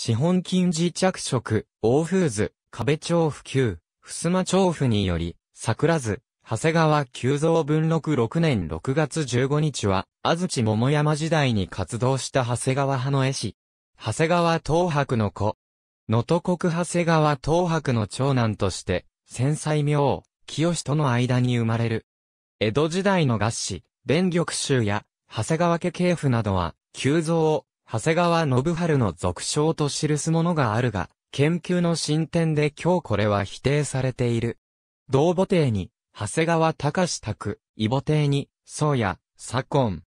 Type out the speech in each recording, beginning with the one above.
資本金磁着色、大風図、壁調布旧、襖調布により、桜図、長谷川急蔵文録6年6月15日は、安土桃山時代に活動した長谷川派の絵師。長谷川東博の子。能登国長谷川東博の長男として、繊細明、清との間に生まれる。江戸時代の合詞、電力集や、長谷川家系譜などは、急蔵、長谷川信春の俗称と記すものがあるが、研究の進展で今日これは否定されている。同母邸に、長谷川隆拓、異母邸に、宗谷、左近。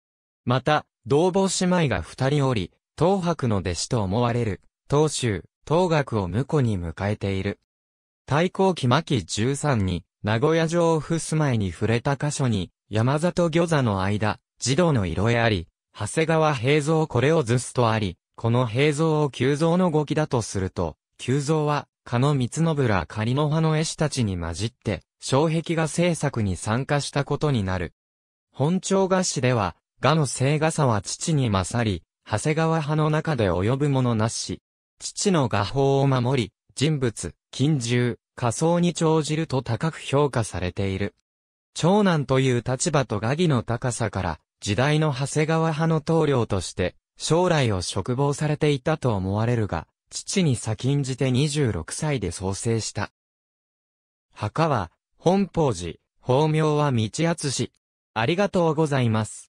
また、同母姉妹が二人おり、東博の弟子と思われる、東州、東学を婿に迎えている。太閤期末期13に、名古屋城を伏まいに触れた箇所に、山里餃座の間、児童の色絵あり、長谷川平蔵これを図すとあり、この平蔵を急蔵の動きだとすると、急蔵は、加野三信ら仮の派の絵師たちに混じって、障壁画制作に参加したことになる。本庁画師では、画の正画さは父に勝り、長谷川派の中で及ぶものなし。父の画法を守り、人物、金獣、仮想に長じると高く評価されている。長男という立場と画技の高さから、時代の長谷川派の棟梁として、将来を嘱望されていたと思われるが、父に先んじて26歳で創生した。墓は、本法寺、法名は道厚氏。ありがとうございます。